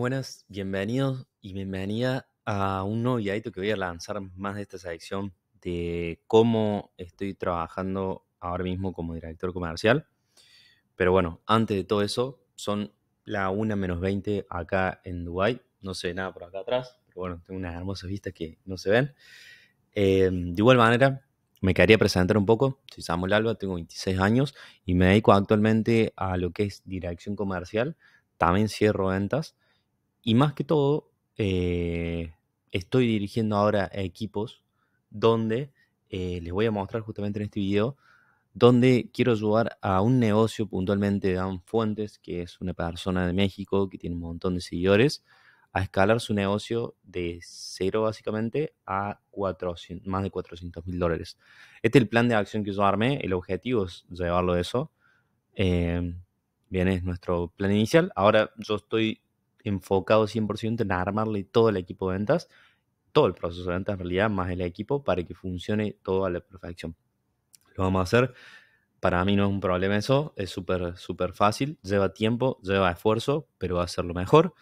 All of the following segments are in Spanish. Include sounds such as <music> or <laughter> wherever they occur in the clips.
buenas, bienvenidos y bienvenida a un nuevo videito que voy a lanzar más de esta sección de cómo estoy trabajando ahora mismo como director comercial. Pero bueno, antes de todo eso, son la 1 menos 20 acá en Dubai. No se ve nada por acá atrás, pero bueno, tengo unas hermosas vistas que no se ven. Eh, de igual manera, me quería presentar un poco. Soy Samuel Alba, tengo 26 años y me dedico actualmente a lo que es dirección comercial. También cierro ventas. Y más que todo, eh, estoy dirigiendo ahora a equipos donde eh, les voy a mostrar justamente en este video, donde quiero ayudar a un negocio puntualmente de Dan Fuentes, que es una persona de México que tiene un montón de seguidores, a escalar su negocio de cero básicamente a 400, más de 400 mil dólares. Este es el plan de acción que yo armé, el objetivo es llevarlo a eso. bien, eh, es nuestro plan inicial. Ahora yo estoy enfocado 100% en armarle todo el equipo de ventas, todo el proceso de ventas en realidad, más el equipo, para que funcione todo a la perfección. Lo vamos a hacer. Para mí no es un problema eso, es súper, súper fácil, lleva tiempo, lleva esfuerzo, pero va a ser lo mejor.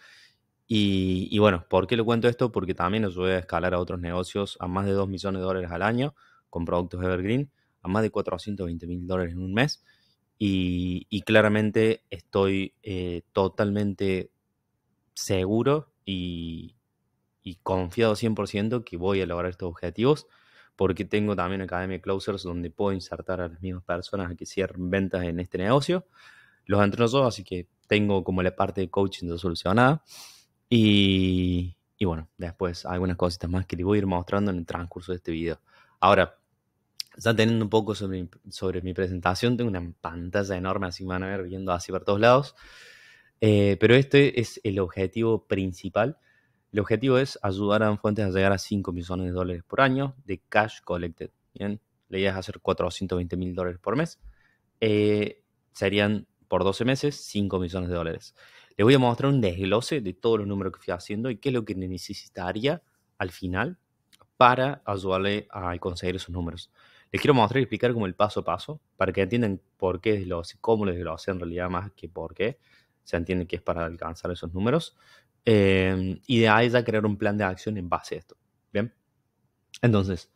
Y, bueno, ¿por qué le cuento esto? Porque también nos voy a escalar a otros negocios a más de 2 millones de dólares al año con productos Evergreen, a más de 420 mil dólares en un mes. Y, claramente estoy eh, totalmente seguro y, confiado 100% que voy a lograr estos objetivos, porque tengo también Academia Closers donde puedo insertar a las mismas personas a que cierren ventas en este negocio. Los entreno yo, así que tengo como la parte de coaching solucionada. Y, bueno, después algunas cositas más que les voy a ir mostrando en el transcurso de este video. Ahora, ya teniendo un poco sobre, mi presentación, tengo una pantalla enorme, así van a ver viendo así por todos lados. Eh, pero este es el objetivo principal. El objetivo es ayudar a Fuentes a llegar a 5 millones de dólares por año de cash collected. ¿bien? La idea es hacer 420 mil dólares por mes. Eh, serían por 12 meses 5 millones de dólares. Les voy a mostrar un desglose de todos los números que fui haciendo y qué es lo que necesitaría al final para ayudarle a conseguir esos números. Les quiero mostrar y explicar como el paso a paso para que entiendan por qué y cómo desglose en realidad más que por qué se entiende que es para alcanzar esos números, eh, y de ahí ya crear un plan de acción en base a esto. Bien, entonces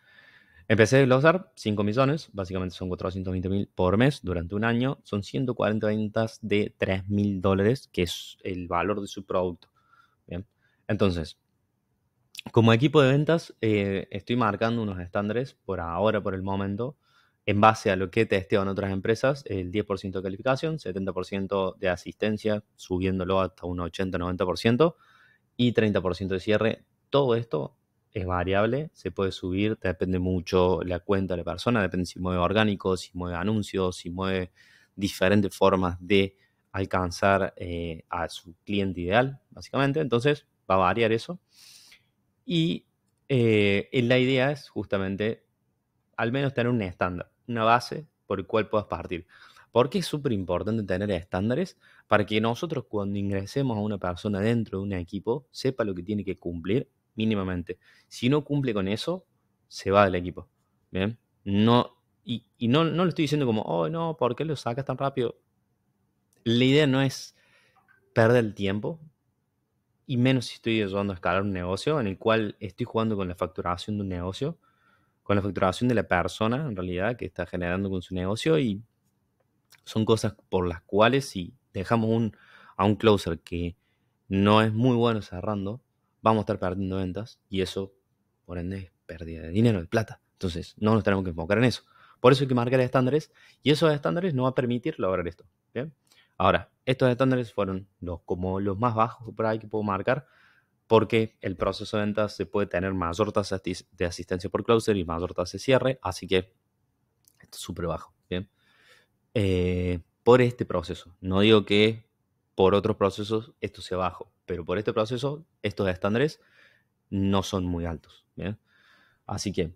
empecé a desglosar 5 millones, básicamente son 420 mil por mes durante un año, son 140 ventas de 3 mil dólares, que es el valor de su producto. Bien, entonces. Como equipo de ventas, eh, estoy marcando unos estándares por ahora, por el momento, en base a lo que en otras empresas, el 10% de calificación, 70% de asistencia, subiéndolo hasta un 80-90% y 30% de cierre. Todo esto es variable, se puede subir, depende mucho la cuenta de la persona, depende si mueve orgánico, si mueve anuncios, si mueve diferentes formas de alcanzar eh, a su cliente ideal, básicamente. Entonces va a variar eso. Y eh, la idea es justamente al menos tener un estándar una base por el cual puedas partir. Porque es súper importante tener estándares para que nosotros cuando ingresemos a una persona dentro de un equipo sepa lo que tiene que cumplir mínimamente. Si no cumple con eso, se va del equipo. ¿Bien? No, y, no, no lo estoy diciendo como, oh, no, ¿por qué lo sacas tan rápido? La idea no es perder el tiempo, y menos si estoy ayudando a escalar un negocio en el cual estoy jugando con la facturación de un negocio con la facturación de la persona, en realidad, que está generando con su negocio y son cosas por las cuales si dejamos a un closer que no es muy bueno cerrando, vamos a estar perdiendo ventas y eso, por ende, es pérdida de dinero, de plata. Entonces, no nos tenemos que enfocar en eso. Por eso hay que marcar estándares y esos estándares no va a permitir lograr esto. ¿bien? Ahora, estos estándares fueron los, como los más bajos por ahí que puedo marcar, porque el proceso de ventas se puede tener mayor tasa de asistencia por closer y mayor tasa de cierre, así que esto es súper bajo, eh, por este proceso, no digo que por otros procesos esto sea bajo, pero por este proceso estos estándares no son muy altos, Así que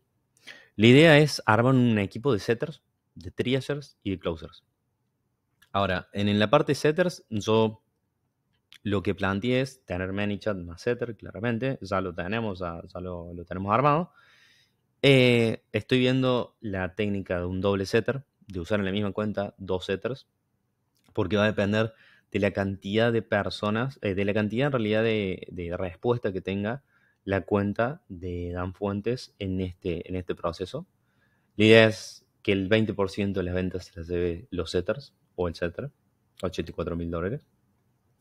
la idea es armar un equipo de setters, de triagers y de closers. Ahora, en, la parte de setters yo lo que planteé es tener ManyChat más setter, claramente. Ya lo tenemos, ya, lo, tenemos armado. Eh, estoy viendo la técnica de un doble setter, de usar en la misma cuenta dos setters, porque va a depender de la cantidad de personas, eh, de la cantidad en realidad de, respuesta que tenga la cuenta de Dan Fuentes en este, en este proceso. La idea es que el 20% de las ventas se las debe los setters o el setter, 84 mil dólares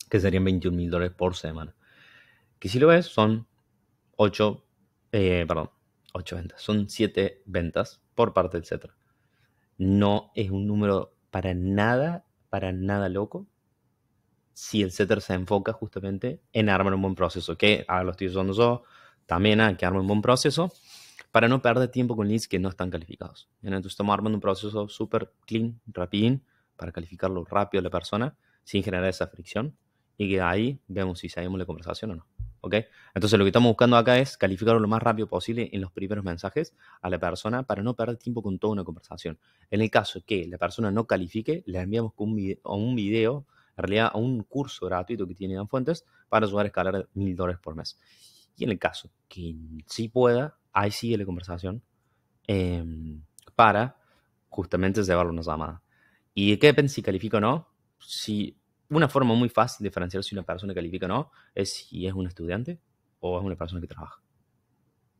que serían 21 mil dólares por semana. Que si lo ves, son 8, eh, perdón, 8 ventas, son 7 ventas por parte del setter. No es un número para nada, para nada loco si el setter se enfoca justamente en armar un buen proceso. Que a ah, los estoy usando yo, también hay que armar un buen proceso para no perder tiempo con leads que no están calificados. Entonces estamos armando un proceso súper clean, rapidín, para calificarlo rápido a la persona sin generar esa fricción y que ahí vemos si seguimos la conversación o no. ¿Ok? Entonces lo que estamos buscando acá es calificarlo lo más rápido posible en los primeros mensajes a la persona para no perder tiempo con toda una conversación. En el caso que la persona no califique, le enviamos un video, un video, en realidad a un curso gratuito que tiene Dan Fuentes para ayudar a escalar mil dólares por mes. Y en el caso que sí pueda, ahí sigue la conversación em, para justamente llevarlo a una llamada. ¿Y qué depende si califica o no? Si una forma muy fácil de diferenciar si una persona califica o no es si es un estudiante o es una persona que trabaja.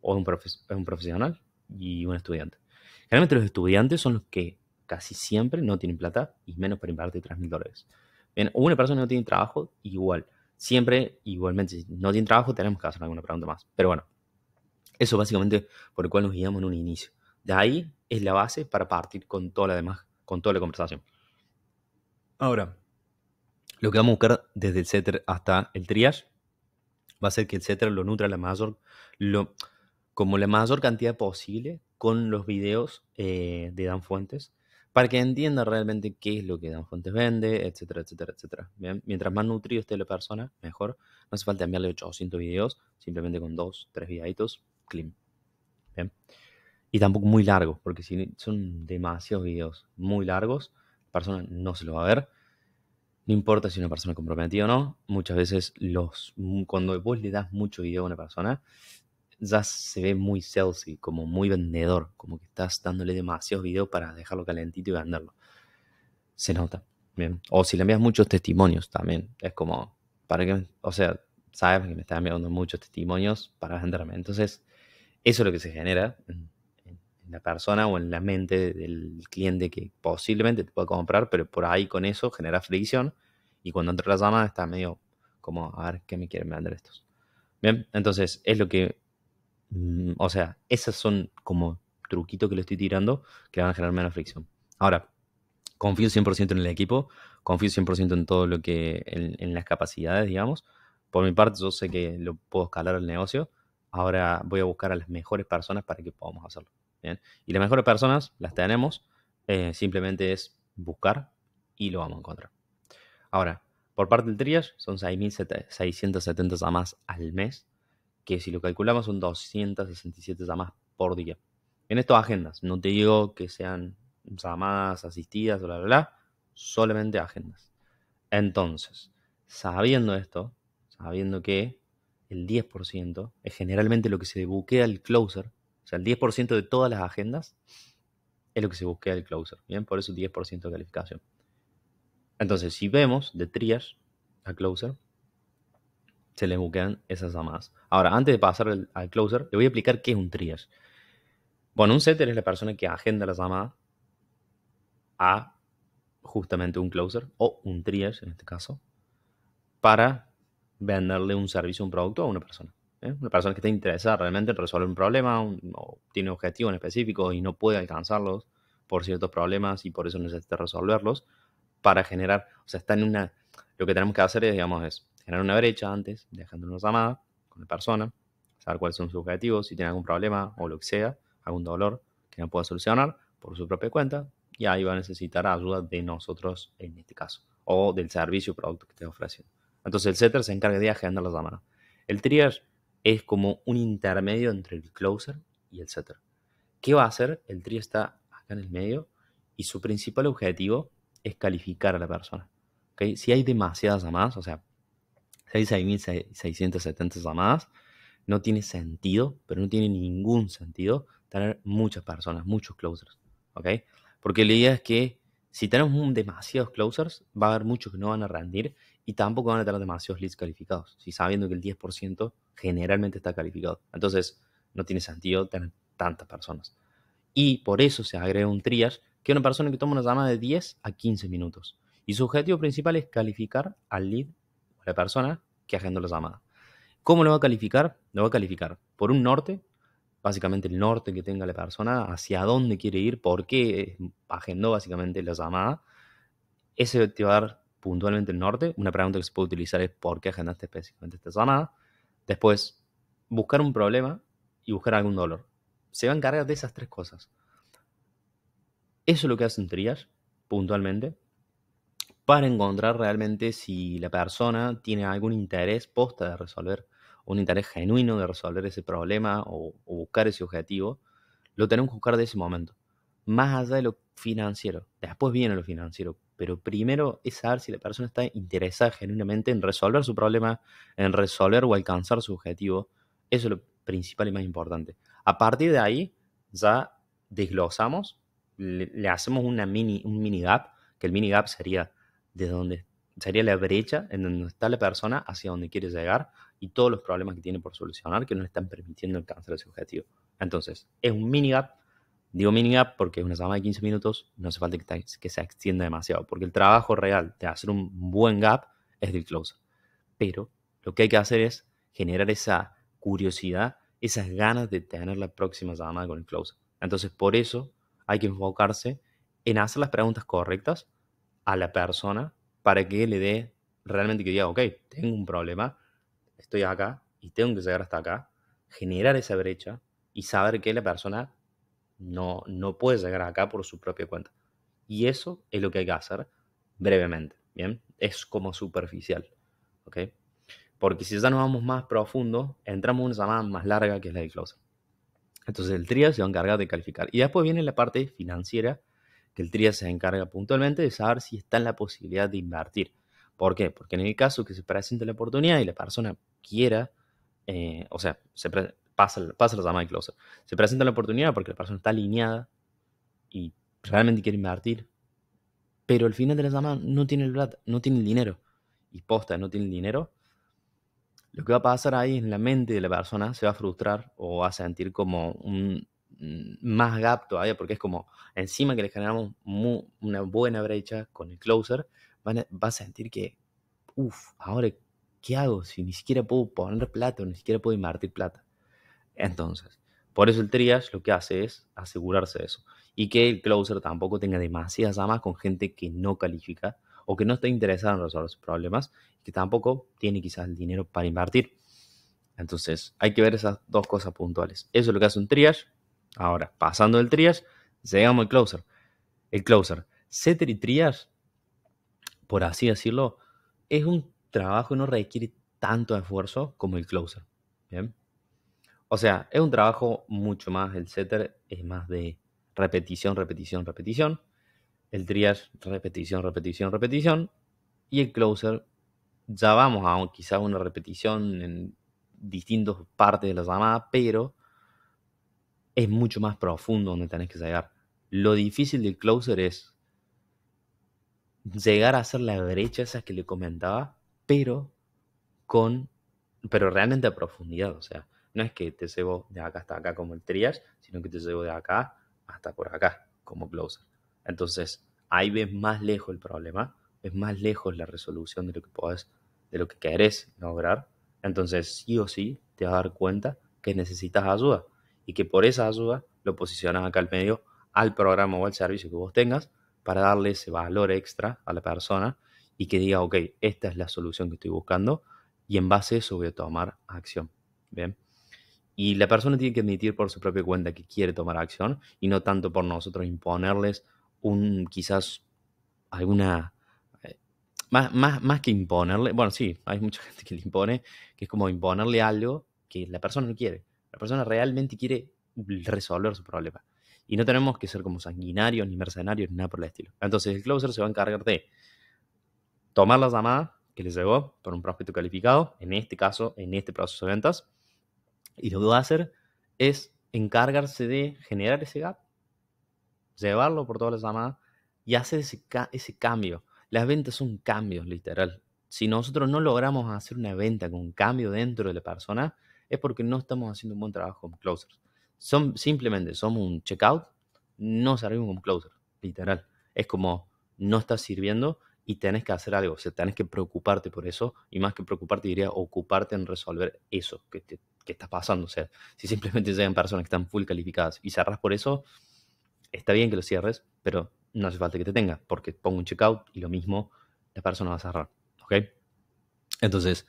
O es un, un profesional y un estudiante. Generalmente los estudiantes son los que casi siempre no tienen plata y menos para invertir 3 mil dólares. o una persona no tiene trabajo, igual. Siempre, igualmente, si no tiene trabajo, tenemos que hacer alguna pregunta más. Pero bueno, eso básicamente por el cual nos guiamos en un inicio. De ahí es la base para partir con toda la demás, con toda la conversación. Ahora, lo que vamos a buscar desde el setter hasta el triage va a ser que el setter lo nutra la mayor, lo, como la mayor cantidad posible con los videos eh, de Dan Fuentes para que entienda realmente qué es lo que Dan Fuentes vende, etcétera, etcétera, etcétera. ¿Bien? Mientras más nutrido esté la persona, mejor. No hace falta enviarle 800 videos, simplemente con 2, 3 videitos, clean. Y tampoco muy largo, porque si son demasiados videos muy largos, la persona no se lo va a ver. No importa si una persona comprometida o no, muchas veces los, mm, cuando vos le das mucho video a una persona, ya se ve muy salesy, como muy vendedor, como que estás dándole demasiados videos para dejarlo calentito y venderlo. Se nota. Bien. O si le envías muchos testimonios también, es como, ¿para O sea, sabes que me estás enviando muchos testimonios para venderme. Entonces, eso es lo que se genera la persona o en la mente del cliente que posiblemente te pueda comprar, pero por ahí con eso genera fricción y cuando entra la llamada está medio como, a ver, ¿qué me quieren mandar estos? Bien, entonces es lo que, mm, o sea, esos son como truquitos que le estoy tirando que van a generar menos fricción. Ahora, confío 100% en el equipo, confío 100% en todo lo que, en, en las capacidades, digamos. Por mi parte, yo sé que lo puedo escalar el negocio. Ahora voy a buscar a las mejores personas para que podamos hacerlo. Y las mejores personas las tenemos, eh, simplemente es buscar y lo vamos a encontrar. Ahora, por parte del triage son 6.670 llamadas al mes, que si lo calculamos son 267 llamadas por día. En estas agendas, no te digo que sean llamadas asistidas, bla, bla, bla, solamente agendas. Entonces, sabiendo esto, sabiendo que el 10% es generalmente lo que se buquea el closer, o sea, el 10% de todas las agendas es lo que se busca el closer. Bien, por eso 10% de calificación. Entonces, si vemos de triage a closer, se le buscan esas llamadas. Ahora, antes de pasar al, closer, le voy a explicar qué es un triage. Bueno, un setter es la persona que agenda la llamada a justamente un closer o un triage en este caso, para venderle un servicio, un producto a una persona. ¿eh? una persona que está interesada realmente en resolver un problema o tiene objetivos específico y no puede alcanzarlos por ciertos problemas y por eso necesita resolverlos para generar, o sea, está en una, lo que tenemos que hacer es, digamos, es generar una brecha antes, dejando una llamada con la persona, saber cuáles son sus objetivos, si tiene algún problema o lo que sea, algún dolor que no pueda solucionar por su propia cuenta, y ahí va a necesitar ayuda de nosotros en este caso, o del servicio o producto que esté ofreciendo. Entonces el setter se encarga de agendar la llamada. El trier es como un intermedio entre el closer y el setter. ¿Qué va a hacer? El trío está acá en el medio y su principal objetivo es calificar a la persona. ¿okay? Si hay demasiadas llamadas, o sea, si hay 6.670 llamadas, no tiene sentido, pero no tiene ningún sentido tener muchas personas, muchos closers. Porque la idea es que si tenemos demasiados closers, va a haber muchos que no van a rendir y tampoco van a tener demasiados leads calificados, si sabiendo que el 10% generalmente está calificado. Entonces, no tiene sentido tener tantas personas. Y por eso se agrega un triage, que es una persona que toma una llamada de 10 a 15 minutos. Y su objetivo principal es calificar al lead a la persona que agendó la llamada. ¿Cómo lo va a calificar? Lo va a calificar por un norte básicamente el norte que tenga la persona, hacia dónde quiere ir, por qué agendó básicamente la llamada. Ese te va a dar puntualmente el norte. Una pregunta que se puede utilizar es por qué agendaste específicamente esta llamada. Después, buscar un problema y buscar algún dolor. Se va a encargar de esas tres cosas. Eso es lo que hace un puntualmente, para encontrar realmente si la persona tiene algún interés posta de resolver un interés genuino de resolver ese problema o, buscar ese objetivo, lo tenemos que buscar de ese momento. Más allá de lo financiero. Después viene lo financiero. Pero primero es saber si la persona está interesada genuinamente en resolver su problema, en resolver o alcanzar su objetivo. Eso es lo principal y más importante. A partir de ahí, ya desglosamos, le, hacemos una mini, un mini gap, que el mini gap sería de donde sería la brecha en donde está la persona hacia donde quiere llegar y todos los problemas que tiene por solucionar que no le están permitiendo alcanzar ese objetivo. Entonces, es un mini gap. Digo mini gap porque es una llamada de 15 minutos, no hace falta que, se extienda demasiado, porque el trabajo real de hacer un buen gap es de close. Pero lo que hay que hacer es generar esa curiosidad, esas ganas de tener la próxima llamada con el close. Entonces, por eso hay que enfocarse en hacer las preguntas correctas a la persona para que le dé realmente que diga, ok, tengo un problema, estoy acá y tengo que llegar hasta acá, generar esa brecha y saber que la persona no, no puede llegar acá por su propia cuenta. Y eso es lo que hay que hacer brevemente, ¿bien? Es como superficial, ¿ok? Porque si ya nos vamos más profundo, entramos en una llamada más larga que es la de close. Entonces el trío se va a encargar de calificar. Y después viene la parte financiera, que el TRIA se encarga puntualmente de saber si está en la posibilidad de invertir. ¿Por qué? Porque en el caso que se presente la oportunidad y la persona quiera, eh, o sea, se pasa, la llamada de closer, se presenta la oportunidad porque la persona está alineada y realmente quiere invertir, pero al final de la llamada no tiene el, no tiene dinero y posta no tiene el dinero, lo que va a pasar ahí en la mente de la persona se va a frustrar o va a sentir como un Mm, más gap todavía, porque es como, encima que le generamos una buena brecha con el closer, va a, sentir que, uff, ahora, ¿qué hago si ni siquiera puedo poner plata o ni siquiera puedo invertir plata? Entonces, por eso el triage lo que hace es asegurarse de eso y que el closer tampoco tenga demasiadas amas con gente que no califica o que no está interesada en resolver sus problemas que tampoco tiene quizás el dinero para invertir. Entonces, hay que ver esas dos cosas puntuales. Eso es lo que hace un triage Ahora, pasando del triage, llegamos al closer. El closer, setter y triage, por así decirlo, es un trabajo que no requiere tanto esfuerzo como el closer. ¿bien? O sea, es un trabajo mucho más, el setter es más de repetición, repetición, repetición. El triage, repetición, repetición, repetición. Y el closer, ya vamos a quizá una repetición en distintas partes de la llamada, pero es mucho más profundo donde tenés que llegar. Lo difícil del closer es llegar a hacer la brecha esa que le comentaba, pero con pero realmente a profundidad, o sea, no es que te llevo de acá hasta acá como el triage, sino que te llevo de acá hasta por acá como closer. Entonces, ahí ves más lejos el problema, ves más lejos la resolución de lo que podés, de lo que querés lograr. Entonces, sí o sí, te vas a dar cuenta que necesitas ayuda y que por esa ayuda lo posicionas acá al medio, al programa o al servicio que vos tengas, para darle ese valor extra a la persona y que diga, ok, esta es la solución que estoy buscando y en base a eso voy a tomar acción. Bien. Y la persona tiene que admitir por su propia cuenta que quiere tomar acción y no tanto por nosotros imponerles un quizás alguna eh, más, más, más, que imponerle, bueno, sí, hay mucha <laughs> gente que le impone, que es como imponerle algo que la persona no quiere. La persona realmente quiere resolver su problema. Y no tenemos que ser como sanguinarios, ni mercenarios, ni nada por el estilo. Entonces el closer se va a encargar de tomar la llamada que le llegó por un prospecto calificado, en este caso, en este proceso de ventas, y lo que va a hacer es encargarse de generar ese gap, llevarlo por todas las llamadas y hacer ese, ese cambio. Las ventas son cambios, literal. Si nosotros no logramos hacer una venta con un cambio dentro de la persona, es porque no estamos haciendo un buen trabajo como closers. Son, simplemente somos un checkout, no servimos como closer, literal. Es como no estás sirviendo y tenés que hacer algo, o sea, tenés que preocuparte por eso y más que preocuparte diría ocuparte en resolver eso que, te, está pasando. O sea, si simplemente llegan personas que están full calificadas y cerras por eso, está bien que lo cierres, pero no hace falta que te tenga, porque pongo un checkout y lo mismo la persona va a cerrar. ¿Ok? Entonces,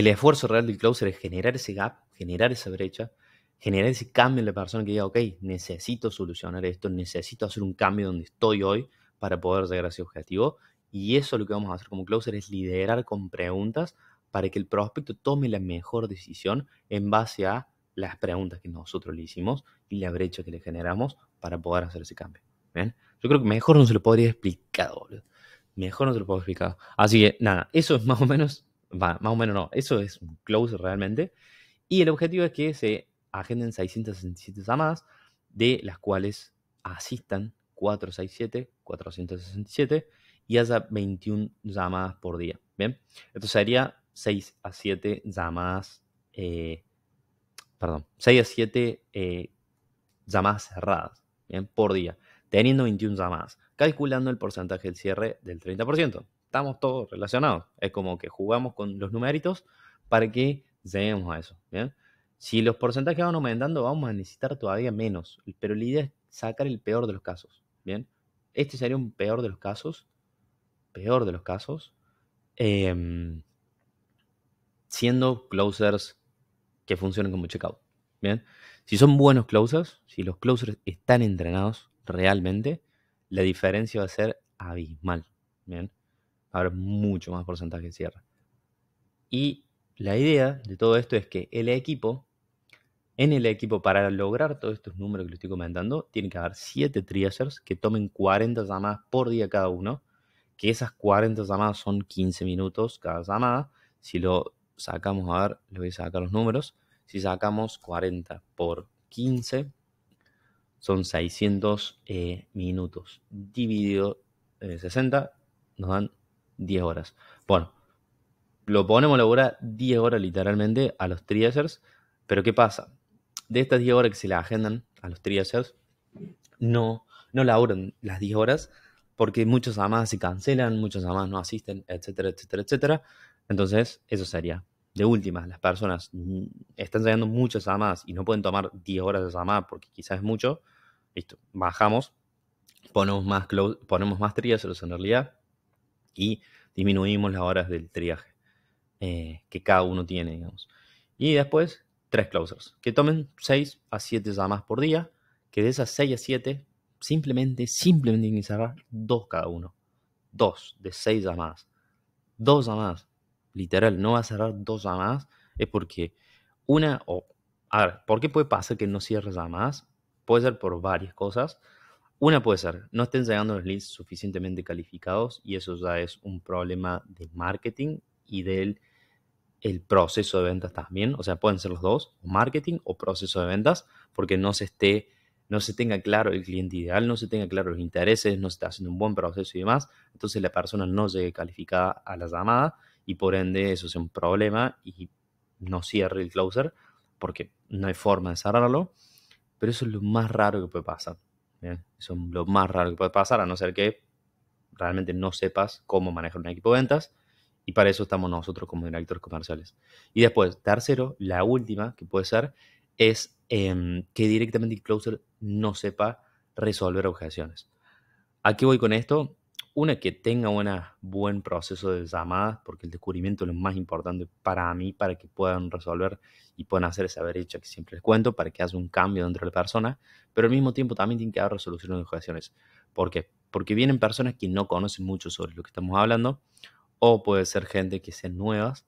el esfuerzo real del closer es generar ese gap, generar esa brecha, generar ese cambio en la persona que diga, ok, necesito solucionar esto, necesito hacer un cambio donde estoy hoy para poder llegar a ese objetivo. Y eso lo que vamos a hacer como closer es liderar con preguntas para que el prospecto tome la mejor decisión en base a las preguntas que nosotros le hicimos y la brecha que le generamos para poder hacer ese cambio. ¿Bien? Yo creo que mejor no se lo podría explicar, Mejor no se lo puedo explicar. Así que nada, eso es más o menos Va, más o menos no. Eso es un close realmente. Y el objetivo es que se agenden 667 llamadas, de las cuales asistan 467, 467 y haya 21 llamadas por día. Bien, esto sería 6 a 7 llamadas, eh, perdón, 6 a 7 eh, llamadas cerradas ¿bien? por día, teniendo 21 llamadas, calculando el porcentaje del cierre del 30% estamos todos relacionados. Es como que jugamos con los numéritos para que lleguemos a eso. ¿bien? Si los porcentajes van aumentando, vamos a necesitar todavía menos. Pero la idea es sacar el peor de los casos. ¿bien? Este sería un peor de los casos. Peor de los casos. Em, siendo closers que funcionen como checkout. ¿bien? Si son buenos closers, si los closers están entrenados realmente, la diferencia va a ser abismal. ¿bien? a haber mucho más porcentaje de cierre. Y la idea de todo esto es que el equipo, en el equipo, para lograr todos estos números que les estoy comentando, Tiene que haber 7 triagers que tomen 40 llamadas por día cada uno, que esas 40 llamadas son 15 minutos cada llamada. Si lo sacamos, a ver, les voy a sacar los números. Si sacamos 40 por 15, son 600 eh, minutos. Dividido en 60, nos dan 10 horas. Bueno, lo ponemos a hora 10 horas literalmente a los triagers, pero ¿qué pasa? De estas 10 horas que se le agendan a los triagers, no, no laburan las 10 horas porque muchas llamadas se cancelan, muchas llamadas no asisten, etcétera, etcétera, etcétera. Entonces, eso sería. De última, las personas mm, están llegando muchas llamadas y no pueden tomar 10 horas de llamada porque quizás es mucho. Listo, bajamos, ponemos más, close, ponemos más en realidad, y disminuimos las horas del triaje eh, que cada uno tiene, digamos. Y después, tres closers, que tomen 6 a 7 llamadas por día, que de esas 6 a 7, simplemente, simplemente tienen dos cada uno. Dos de seis llamadas. Dos llamadas. Literal, no va a cerrar dos llamadas. Es porque una o... a ver, ¿por qué puede pasar que no cierre llamadas? Puede ser por varias cosas. Una puede ser, no estén llegando los leads suficientemente calificados y eso ya es un problema de marketing y del el proceso de ventas también. O sea, pueden ser los dos, marketing o proceso de ventas, porque no se esté, no se tenga claro el cliente ideal, no se tenga claro los intereses, no se está haciendo un buen proceso y demás. Entonces la persona no llegue calificada a la llamada y por ende eso es un problema y no cierre el closer porque no hay forma de cerrarlo. Pero eso es lo más raro que puede pasar es lo más raro que puede pasar, a no ser que realmente no sepas cómo manejar un equipo de ventas. Y para eso estamos nosotros como directores comerciales. Y después, tercero, la última que puede ser es em, que directamente el closer no sepa resolver objeciones. ¿A qué voy con esto? una que tenga un buen proceso de llamadas, porque el descubrimiento es lo más importante para mí, para que puedan resolver y puedan hacer esa brecha que siempre les cuento, para que haya un cambio dentro de la persona, pero al mismo tiempo también tiene que haber resoluciones de objeciones. ¿Por qué? Porque vienen personas que no conocen mucho sobre lo que estamos hablando, o puede ser gente que sean nuevas,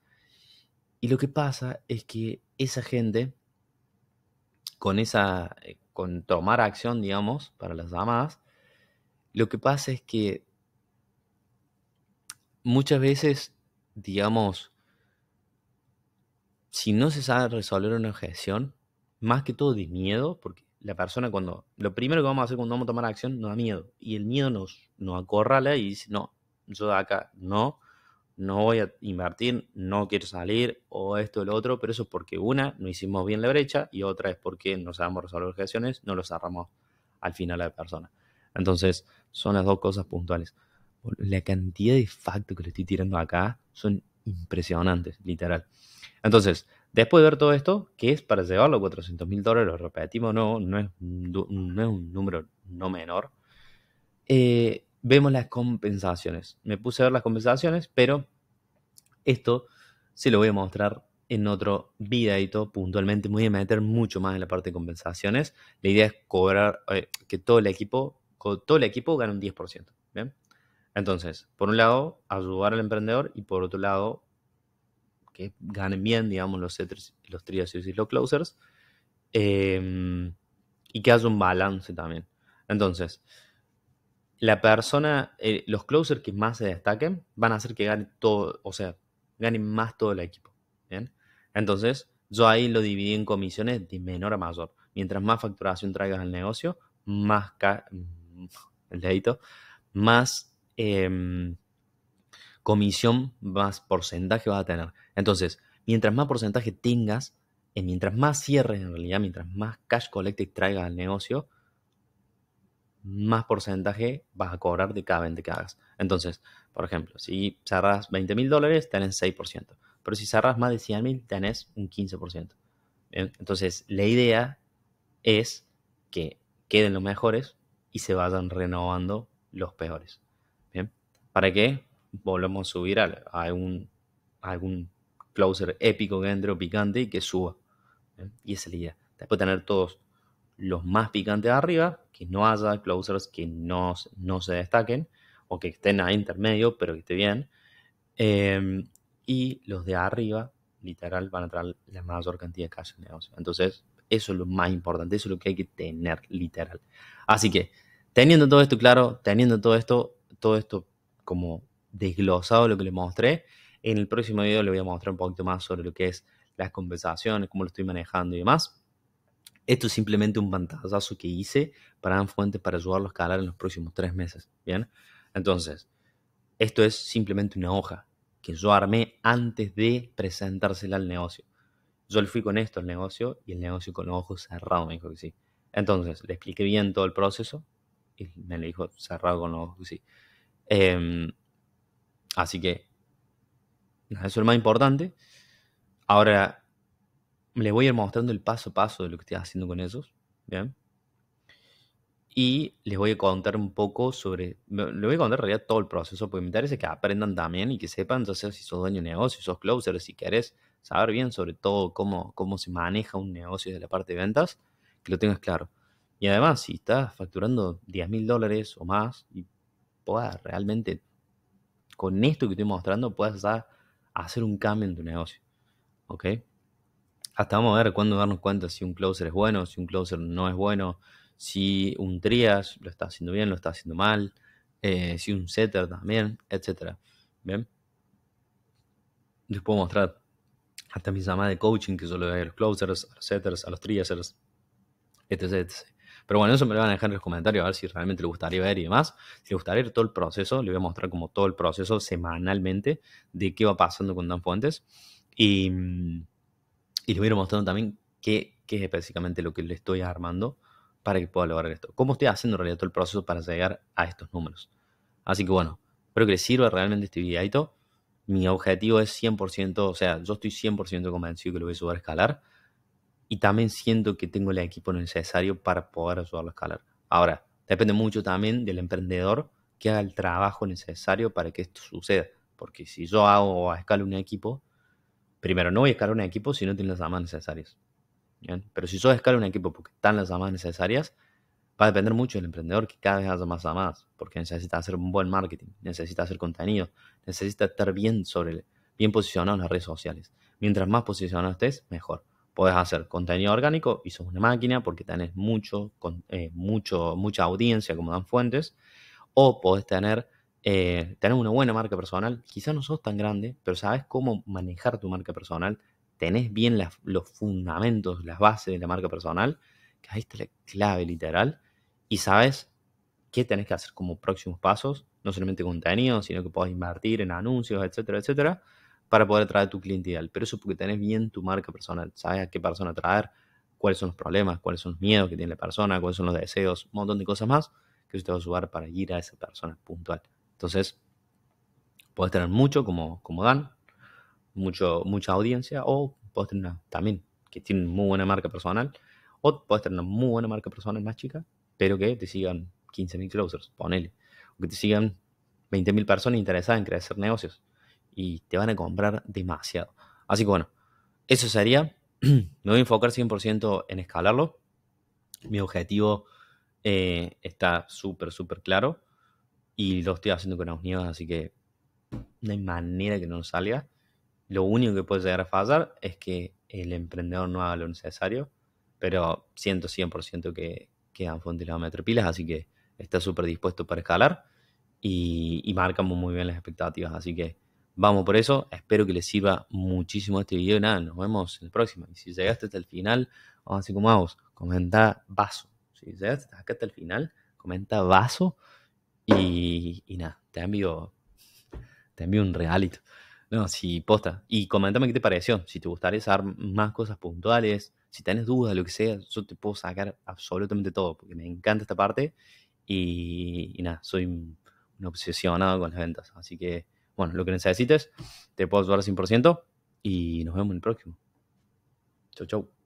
y lo que pasa es que esa gente, con, esa, eh, con tomar acción, digamos, para las llamadas, lo que pasa es que muchas veces, digamos, si no se sabe resolver una objeción, más que todo de miedo, porque la persona cuando, lo primero que vamos a hacer cuando vamos a tomar acción, nos da miedo. Y el miedo nos, nos acorrala y dice, no, yo de acá no, no voy a invertir, no quiero salir, o esto o lo otro, pero eso es porque una, no hicimos bien la brecha, y otra es porque no sabemos resolver objeciones, no lo cerramos al final a la persona. Entonces, son las dos cosas puntuales. La cantidad de factos que le estoy tirando acá son impresionantes, literal. Entonces, después de ver todo esto, que es para llevarlo los 400 mil dólares, lo repetimos, no, no es, un número no menor. Eh, vemos las compensaciones. Me puse a ver las compensaciones, pero esto se lo voy a mostrar en otro videito puntualmente. Me voy a meter mucho más en la parte de compensaciones. La idea es cobrar, eh, que todo el equipo, todo el equipo gane un 10%. Entonces, por un lado, ayudar al emprendedor y por otro lado, que ganen bien, digamos, los, los trios y los closers. Em, y que haya un balance también. Entonces, la persona, eh, los closers que más se destaquen van a hacer que gane todo, o sea, gane más todo el equipo. Entonces, yo ahí lo dividí en comisiones de menor a mayor. Mientras más facturación traigas al negocio, más mm, el dedito, más Em, comisión más porcentaje vas a tener. Entonces, mientras más porcentaje tengas, y eh, mientras más cierres en realidad, mientras más cash collected traigas al negocio, más porcentaje vas a cobrar de cada venta que hagas. Entonces, por ejemplo, si cerras 20 mil dólares, tenés 6%. Pero si cerras más de 100 mil, tenés un 15%. Entonces, la idea es que queden los mejores y se vayan renovando los peores para qué? Volvemos a subir a, algún closer épico que entre o picante y que suba. ¿eh? Y esa es la idea. Después tener todos los más picantes arriba, que no haya closers que no, se destaquen o que estén a intermedio, pero que esté bien. Em, y los de arriba, literal, van a traer la mayor cantidad de cash en negocio. Entonces, eso es lo más importante, eso es lo que hay que tener, literal. Así que, teniendo todo esto claro, teniendo todo esto, todo esto como desglosado lo que le mostré. En el próximo video le voy a mostrar un poquito más sobre lo que es las compensaciones, cómo lo estoy manejando y demás. Esto es simplemente un pantallazo que hice para dar Fuentes para ayudarlo a escalar en los próximos tres meses. Bien, entonces, esto es simplemente una hoja que yo armé antes de presentársela al negocio. Yo le fui con esto al negocio y el negocio con los ojos cerrados me dijo que sí. Entonces, le expliqué bien todo el proceso y me le dijo cerrado con los ojos que sí. Em, así que, eso es lo más importante. Ahora, le voy a ir mostrando el paso a paso de lo que estoy haciendo con esos. Bien. Y les voy a contar un poco sobre. Les voy a contar en realidad todo el proceso, porque me interesa que aprendan también y que sepan, ya sea si sos dueño de negocio, si sos closer, si querés saber bien sobre todo cómo, cómo se maneja un negocio de la parte de ventas, que lo tengas claro. Y además, si estás facturando 10 mil dólares o más y puedas realmente, con esto que estoy mostrando, puedes hacer un cambio en tu negocio. ¿Ok? Hasta vamos a ver cuándo darnos cuenta si un closer es bueno, si un closer no es bueno, si un trias lo está haciendo bien, lo está haciendo mal, eh, si un setter también, etcétera ¿Bien? Les puedo mostrar hasta mis llamadas de coaching que solo a los closers, a los setters, a los triasers, etc. etc. Pero bueno, eso me lo van a dejar en los comentarios a ver si realmente le gustaría ver y demás. Si gustaría ver todo el proceso, le voy a mostrar como todo el proceso semanalmente de qué va pasando con Dan Fuentes. Y, mm, y les voy a ir mostrando también qué, qué es específicamente lo que le estoy armando para que pueda lograr esto. ¿Cómo estoy haciendo en realidad todo el proceso para llegar a estos números? Así que bueno, espero que les sirva realmente este videito. Mi objetivo es 100%, o sea, yo estoy 100% convencido que lo voy a subir a escalar y también siento que tengo el equipo necesario para poder ayudarlo a escalar. Ahora, depende mucho también del emprendedor que haga el trabajo necesario para que esto suceda. Porque si yo hago a escala un equipo, primero no voy a escalar un equipo si no tiene las llamadas necesarias. Pero si yo escalo un equipo porque están las llamadas necesarias, va a depender mucho del emprendedor que cada vez haga más llamadas, porque necesita hacer un buen marketing, necesita hacer contenido, necesita estar bien sobre bien posicionado en las redes sociales. Mientras más posicionado estés, mejor podés hacer contenido orgánico y sos una máquina porque tenés mucho, eh, mucho, mucha audiencia como dan fuentes, o podés tener, eh, tener una buena marca personal, quizás no sos tan grande, pero sabes cómo manejar tu marca personal, tenés bien los fundamentos, las bases de la marca personal, que ahí está la clave literal, y sabes qué tenés que hacer como próximos pasos, no solamente contenido, sino que podés invertir en anuncios, etcétera, etcétera para poder traer tu cliente ideal. Pero eso porque tenés bien tu marca personal, sabes a qué persona traer, cuáles son los problemas, cuáles son los miedos que tiene la persona, cuáles son los deseos, un montón de cosas más que eso te va a ayudar para ir a esa persona puntual. Entonces, puedes tener mucho como, como Dan, mucho, mucha audiencia, o puedes tener también que tiene muy buena marca personal, o puedes tener una muy buena marca personal más chica, pero que te sigan 15.000 closers, ponele, o que te sigan 20.000 personas interesadas en crecer negocios y te van a comprar demasiado. Así que bueno, eso sería. <clears throat> Me voy a enfocar 100% en escalarlo. Mi objetivo eh, está súper, súper claro y lo estoy haciendo con nieves, así que no hay manera que no salga. Lo único que puede llegar a fallar es que el emprendedor no haga lo necesario, pero siento 100% que quedan meter Pilas, así que está súper dispuesto para escalar y, y marcamos muy bien las expectativas, así que Vamos por eso, espero que les sirva muchísimo este video nada, nos vemos en el próximo. Y si llegaste hasta el final, vamos así como vamos, comenta vaso. Si llegaste hasta el final, comenta vaso y, nada, te envío, te envío un regalito. No, si posta. Y comentame qué te pareció. Si te gustaría saber más cosas puntuales, si tienes dudas, lo que sea, yo te puedo sacar absolutamente todo, porque me encanta esta parte. Y, y nada, soy un obsesionado con las ventas. Así que bueno, lo que necesites, te puedo ayudar al 100% y nos vemos en el próximo. Chau, chau.